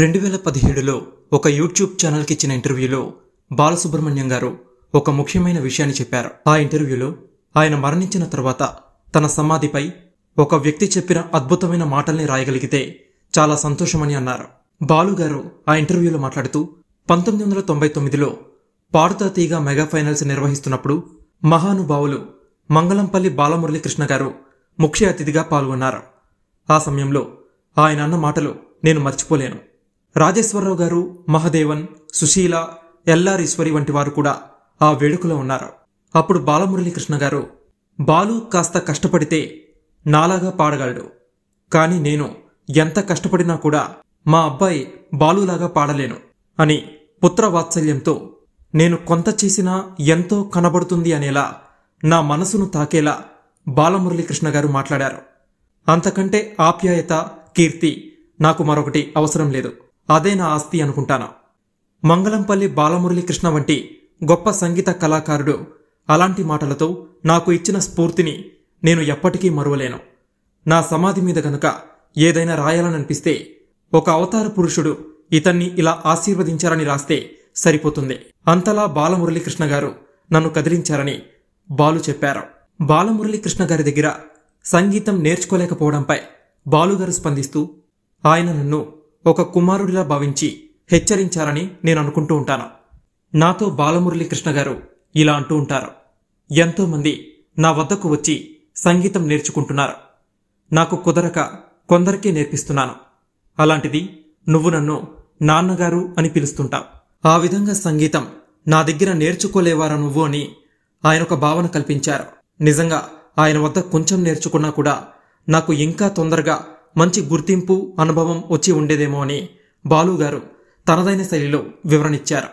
రెండు వేల పదిహేడులో ఒక యూట్యూబ్ ఛానల్కి ఇచ్చిన ఇంటర్వ్యూలో బాలసుబ్రహ్మణ్యం గారు ఒక ముఖ్యమైన విషయాన్ని చెప్పారు ఆ ఇంటర్వ్యూలో ఆయన మరణించిన తర్వాత తన సమాధిపై ఒక వ్యక్తి చెప్పిన అద్భుతమైన మాటల్ని రాయగలిగితే చాలా సంతోషమని అన్నారు బాలుగారు ఆ ఇంటర్వ్యూలో మాట్లాడుతూ పంతొమ్మిది వందల తొంభై తొమ్మిదిలో పాడుతాతీగా తీగ మెగా ఫైనల్స్ నిర్వహిస్తున్నప్పుడు మహానుభావులు మంగళంపల్లి బాలమురళీకృష్ణ గారు ముఖ్య అతిథిగా పాల్గొన్నారు ఆ సమయంలో ఆయన అన్న మాటలు నేను మర్చిపోలేను రాజేశ్వరరావు గారు మహదేవన్ సుశీల ఎల్లారీశ్వరి వంటి వారు కూడా ఆ వేడుకలో ఉన్నారు అప్పుడు బాలమురళీకృష్ణ గారు బాలు కాస్త కష్టపడితే నాలాగా పాడగలడు కానీ నేను ఎంత కష్టపడినా కూడా మా అబ్బాయి బాలులాగా పాడలేను అని వాత్సల్యంతో నేను కొంత చేసినా ఎంతో కనబడుతుంది అనేలా నా మనసును తాకేలా బాలమురళీకృష్ణ గారు మాట్లాడారు అంతకంటే ఆప్యాయత కీర్తి నాకు మరొకటి అవసరం లేదు అదే నా ఆస్తి అనుకుంటాను మంగళంపల్లి బాలమురళీకృష్ణ వంటి గొప్ప సంగీత కళాకారుడు అలాంటి మాటలతో నాకు ఇచ్చిన స్ఫూర్తిని నేను ఎప్పటికీ మరువలేను నా సమాధి మీద గనుక ఏదైనా రాయాలననిపిస్తే ఒక అవతార పురుషుడు ఇతన్ని ఇలా ఆశీర్వదించారని రాస్తే సరిపోతుంది అంతలా బాలమురళీకృష్ణ గారు నన్ను కదిలించారని బాలు చెప్పారు బాలమురళీకృష్ణ గారి దగ్గర సంగీతం నేర్చుకోలేకపోవడంపై బాలుగారు స్పందిస్తూ ఆయన నన్ను ఒక కుమారుడిలా భావించి హెచ్చరించారని నేను అనుకుంటూ ఉంటాను నాతో బాలమురళీకృష్ణ కృష్ణ గారు ఇలా అంటూ ఉంటారు ఎంతోమంది నా వద్దకు వచ్చి సంగీతం నేర్చుకుంటున్నారు నాకు కుదరక కొందరికే నేర్పిస్తున్నాను అలాంటిది నువ్వు నన్ను నాన్నగారు అని పిలుస్తుంటావు ఆ విధంగా సంగీతం నా దగ్గర నేర్చుకోలేవారా నువ్వు అని ఆయన ఒక భావన కల్పించారు నిజంగా ఆయన వద్ద కొంచెం నేర్చుకున్నా కూడా నాకు ఇంకా తొందరగా మంచి గుర్తింపు అనుభవం వచ్చి ఉండేదేమో అని బాలుగారు తనదైన శైలిలో వివరణిచ్చారు